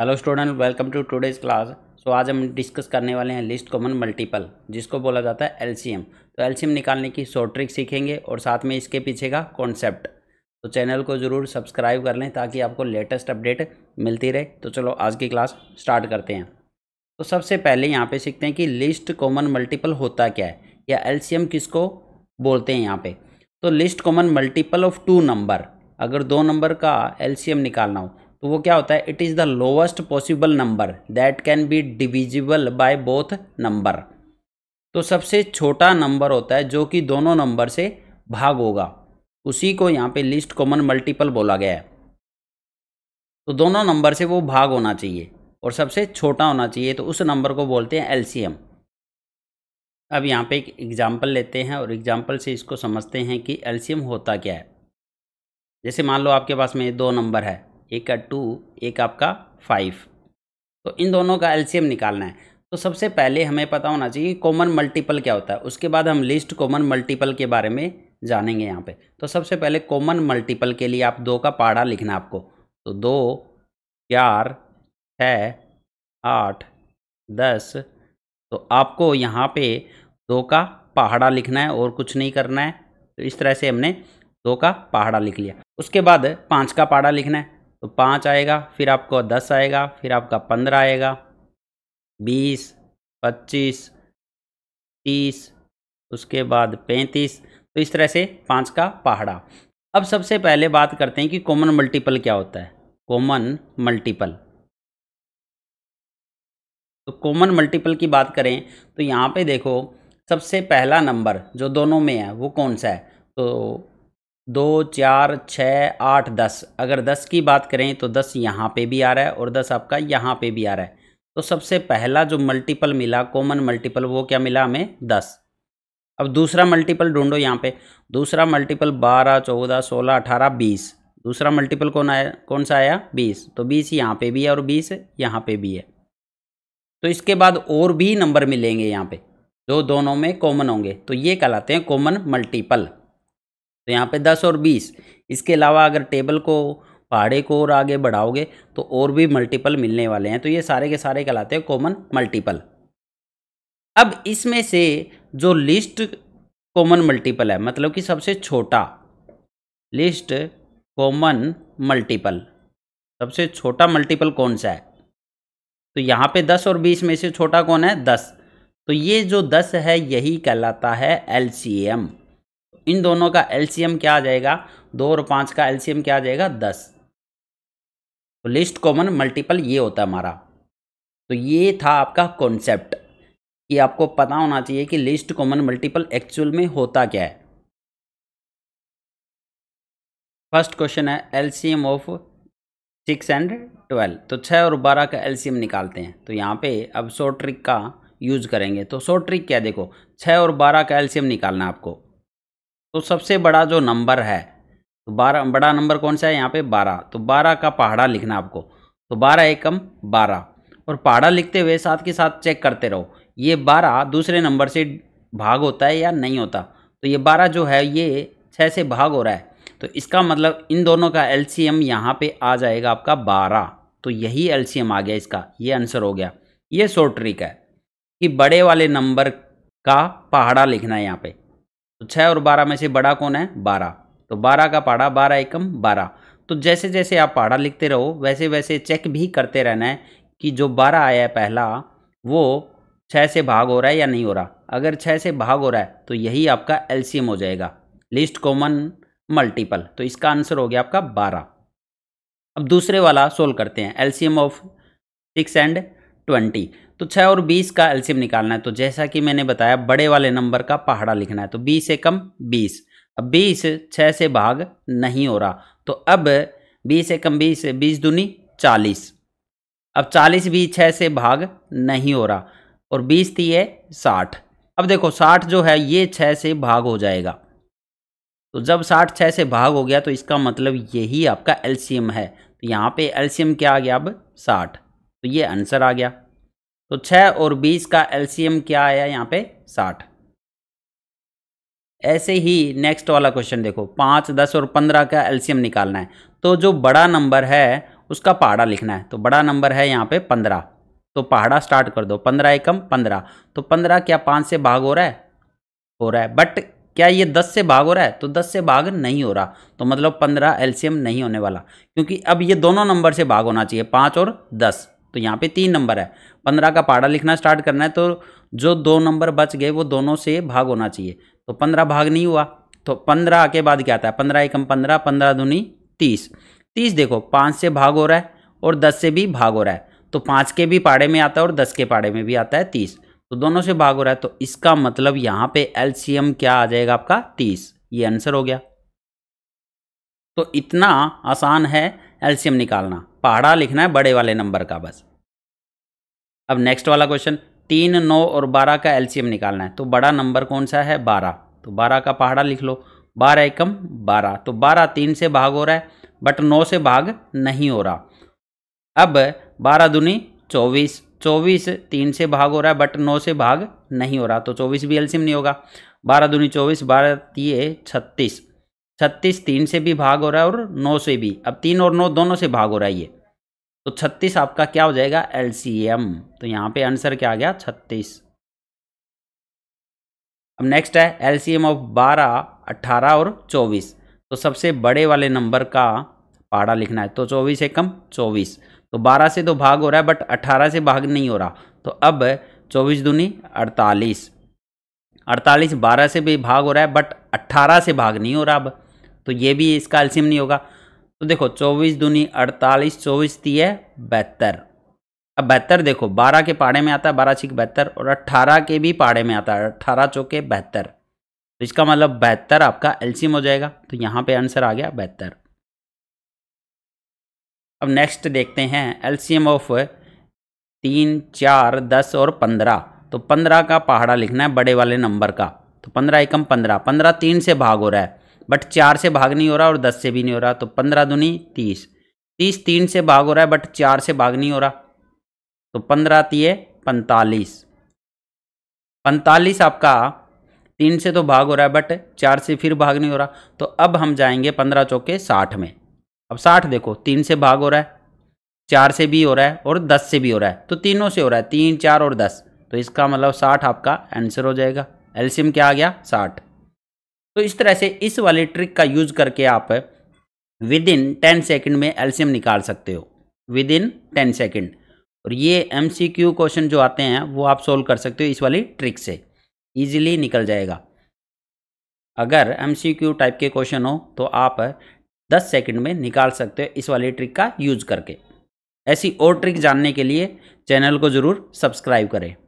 hello student welcome to today's class so आज हम discuss करने वाले हैं लिस्ट कॉमन मल्टीपल जिसको बोला जाता है एलसीएम तो एलसीएम निकालने की शॉर्ट ट्रिक सीखेंगे और साथ में इसके पीछे का कॉन्सेप्ट तो चैनल को ज़रूर सब्सक्राइब कर लें ताकि आपको लेटेस्ट अपडेट मिलती रहे तो चलो आज की क्लास स्टार्ट करते हैं तो सबसे पहले यहाँ पर सीखते हैं कि लिस्ट कॉमन मल्टीपल होता क्या है या एल किसको बोलते हैं यहाँ पर तो list common multiple of two number अगर दो नंबर का एल निकालना हो तो वो क्या होता है it is the lowest possible number that can be divisible by both number तो सबसे छोटा नंबर होता है जो कि दोनों नंबर से भाग होगा उसी को यहाँ पे लिस्ट कॉमन मल्टीपल बोला गया है तो दोनों नंबर से वो भाग होना चाहिए और सबसे छोटा होना चाहिए तो उस नंबर को बोलते हैं एलसीएम अब यहाँ पे एक एग्जाम्पल लेते हैं और एग्जाम्पल से इसको समझते हैं कि एल्शियम होता क्या है जैसे मान लो आपके पास में दो नंबर है एक का टू एक आपका फाइव तो इन दोनों का एलसीएम निकालना है तो सबसे पहले हमें पता होना चाहिए कॉमन मल्टीपल क्या होता है उसके बाद हम लिस्ट कॉमन मल्टीपल के बारे में जानेंगे यहाँ पे तो सबसे पहले कॉमन मल्टीपल के लिए आप दो का पाड़ा लिखना आपको तो दो चार छः आठ दस तो आपको यहाँ पे दो का पहाड़ा लिखना है और कुछ नहीं करना है तो इस तरह से हमने दो का पहाड़ा लिख लिया उसके बाद पाँच का पहाड़ा लिखना है तो पाँच आएगा फिर आपको दस आएगा फिर आपका पंद्रह आएगा बीस पच्चीस तीस उसके बाद पैंतीस तो इस तरह से पाँच का पहाड़ा अब सबसे पहले बात करते हैं कि कॉमन मल्टीपल क्या होता है कॉमन मल्टीपल तो कॉमन मल्टीपल की बात करें तो यहाँ पे देखो सबसे पहला नंबर जो दोनों में है वो कौन सा है तो दो चार छः आठ दस अगर दस की बात करें तो दस यहाँ पे भी आ रहा है और दस आपका यहाँ पे भी आ रहा है तो सबसे पहला जो मल्टीपल मिला कॉमन मल्टीपल वो क्या मिला हमें दस अब दूसरा मल्टीपल ढूंढो यहाँ पे दूसरा मल्टीपल बारह चौदह सोलह अठारह बीस दूसरा मल्टीपल कौन आया कौन सा आया बीस तो बीस यहाँ पे भी है और बीस यहाँ पे भी है तो इसके बाद और भी नंबर मिलेंगे यहाँ पे जो दोनों में कॉमन होंगे तो ये कहलाते हैं कॉमन मल्टीपल तो यहाँ पे दस और बीस इसके अलावा अगर टेबल को पहाड़े को और आगे बढ़ाओगे तो और भी मल्टीपल मिलने वाले हैं तो ये सारे के सारे कहलाते हैं कॉमन मल्टीपल अब इसमें से जो लिस्ट कॉमन मल्टीपल है मतलब कि सबसे छोटा लिस्ट कॉमन मल्टीपल सबसे छोटा मल्टीपल कौन सा है तो यहाँ पे दस और बीस में से छोटा कौन है दस तो ये जो दस है यही कहलाता है एल सी एम इन दोनों का एलसीएम क्या आ जाएगा दो और पाँच का एलसीएम क्या आ जाएगा दस तो लिस्ट कॉमन मल्टीपल ये होता है हमारा तो ये था आपका कॉन्सेप्ट कि आपको पता होना चाहिए कि लिस्ट कॉमन मल्टीपल एक्चुअल में होता क्या है फर्स्ट क्वेश्चन है LCM of six and twelve तो छः और बारह का एलसीएम निकालते हैं तो यहाँ पे अब शॉर्ट ट्रिक का यूज करेंगे तो शॉर्ट ट्रिक क्या देखो छः और बारह का एलसीएम निकालना आपको तो सबसे बड़ा जो नंबर है तो बारह बड़ा नंबर कौन सा है यहाँ पे बारह तो बारह का पहाड़ा लिखना आपको तो बारह एकम बारह और पहाड़ा लिखते हुए साथ के साथ चेक करते रहो ये बारह दूसरे नंबर से भाग होता है या नहीं होता तो ये बारह जो है ये छः से भाग हो रहा है तो इसका मतलब इन दोनों का एल सी एम यहाँ पर आ जाएगा आपका बारह तो यही एल सी एम आ गया इसका ये आंसर हो गया ये शॉर्ट ट्रिक है कि बड़े वाले नंबर का पहाड़ा लिखना है यहाँ पे तो छः और बारह में से बड़ा कौन है बारह तो बारह का पाड़ा बारह एकम बारह तो जैसे जैसे आप पाड़ा लिखते रहो वैसे वैसे चेक भी करते रहना है कि जो बारह आया है पहला वो छः से भाग हो रहा है या नहीं हो रहा अगर छः से भाग हो रहा है तो यही आपका एलसीएम हो जाएगा लिस्ट कॉमन मल्टीपल तो इसका आंसर हो गया आपका बारह अब दूसरे वाला सोल्व करते हैं LCM of six and twenty तो छः और बीस का एल्सीम निकालना है तो जैसा कि मैंने बताया बड़े वाले नंबर का पहाड़ा लिखना है तो बीस से कम बीस अब बीस छः से भाग नहीं हो रहा तो अब बीस से कम बीस बीस दूनी चालीस अब चालीस भी छः से भाग नहीं हो रहा और बीस थी है साठ अब देखो साठ जो है ये छः से भाग हो जाएगा तो जब साठ छः से भाग हो गया तो इसका मतलब यही आपका एल्सीयम है तो यहाँ पे एल्सीयम क्या आ गया अब साठ तो ये आंसर आ गया तो छः और बीस का एलसीएम क्या आया यहाँ पे साठ ऐसे ही नेक्स्ट वाला क्वेश्चन देखो पाँच दस और पंद्रह का एलसीएम निकालना है तो जो बड़ा नंबर है उसका पहाड़ा लिखना है तो बड़ा नंबर है यहाँ पे पंद्रह तो पहाड़ा स्टार्ट कर दो पंद्रह एकम पंद्रह तो पंद्रह क्या पाँच से भाग हो रहा है हो रहा है बट क्या ये दस से भाग हो रहा है तो दस से भाग नहीं हो रहा तो मतलब पंद्रह एलसीएम नहीं होने वाला क्योंकि अब ये दोनों नंबर से भाग होना चाहिए पाँच और दस तो यहाँ पे तीन नंबर है पंद्रह का पाड़ा लिखना स्टार्ट करना है तो जो दो नंबर बच गए वो दोनों से भाग होना चाहिए तो पंद्रह भाग नहीं हुआ तो पंद्रह के बाद क्या आता है पंद्रह एकम पंद्रह पंद्रह धुनी तीस तीस देखो पाँच से भाग हो रहा है और दस से भी भाग हो रहा है तो पाँच के भी पाड़े में आता है और दस के पाड़े में भी आता है तीस तो दोनों से भाग हो रहा है तो इसका मतलब यहाँ पे एल क्या आ जाएगा आपका तीस ये आंसर हो गया तो इतना आसान है एल्शियम निकालना पहाड़ा लिखना है बड़े वाले नंबर का बस अब नेक्स्ट वाला क्वेश्चन तीन नौ और बारह का एलसीएम निकालना है तो बड़ा नंबर कौन सा है बारह तो बारह का पहाड़ा लिख लो बारह एकम बारह तो बारह तीन से भाग हो रहा है बट नौ से भाग नहीं हो रहा अब बारह दुनी चौबीस चौबीस तीन से भाग हो रहा है बट नौ से भाग नहीं हो रहा तो चौबीस भी एलसीएम नहीं होगा बारह दूनी चौबीस बारह तीय छत्तीस छत्तीस तीन से भी भाग हो रहा है और नौ से भी अब तीन और नौ दोनों से भाग हो रहा है ये तो छत्तीस आपका क्या हो जाएगा एल तो यहाँ पे आंसर क्या आ गया छत्तीस अब नेक्स्ट है एल ऑफ बारह अट्ठारह और चौबीस तो सबसे बड़े वाले नंबर का पाड़ा लिखना है तो चौबीस एकम चौबीस तो बारह से तो भाग हो रहा है बट अट्ठारह से भाग नहीं हो रहा तो अब चौबीस दूनी अड़तालीस अड़तालीस बारह से भी भाग हो रहा है बट अट्ठारह से भाग नहीं हो रहा अब तो ये भी इसका एल्सियम नहीं होगा तो देखो चौबीस दूनी अड़तालीस चौबीस तीय बहत्तर अब बहत्तर देखो बारह के पाड़े में आता है बारह छिक बहत्तर और अट्ठारह के भी पाड़े में आता है अट्ठारह चौके बहत्तर तो इसका मतलब बहत्तर आपका एल्सियम हो जाएगा तो यहाँ पे आंसर आ गया बहत्तर अब नेक्स्ट देखते हैं एल्सियम ऑफ तीन चार दस और पंद्रह तो पंद्रह का पहाड़ा लिखना है बड़े वाले नंबर का तो पंद्रह एकम पंद्रह पंद्रह तीन से भाग हो रहा है बट चार से भाग नहीं हो रहा और दस से भी नहीं हो रहा तो पंद्रह दुनी तीस तीस तीन से भाग हो रहा है बट चार से भाग नहीं हो रहा तो पंद्रह तीय पैंतालीस पैंतालीस आपका तीन से तो भाग हो रहा है बट चार से फिर भाग नहीं हो रहा तो अब हम जाएंगे पंद्रह चौके साठ में अब साठ देखो तीन से भाग हो रहा है चार से भी हो रहा है और दस से भी हो रहा है तो तीनों से हो रहा है तीन चार और दस तो इसका मतलब साठ आपका आंसर हो जाएगा एल्सियम क्या आ गया साठ तो इस तरह से इस वाले ट्रिक का यूज करके आप विद इन टेन सेकेंड में एल्सियम निकाल सकते हो विद इन टेन सेकेंड और ये एम सी क्यू क्वेश्चन जो आते हैं वो आप सोल्व कर सकते हो इस वाली ट्रिक से ईजिली निकल जाएगा अगर एम सी क्यू टाइप के क्वेश्चन हो तो आप दस सेकेंड में निकाल सकते हो इस वाली ट्रिक का यूज करके ऐसी और ट्रिक जानने के लिए चैनल को ज़रूर सब्सक्राइब करें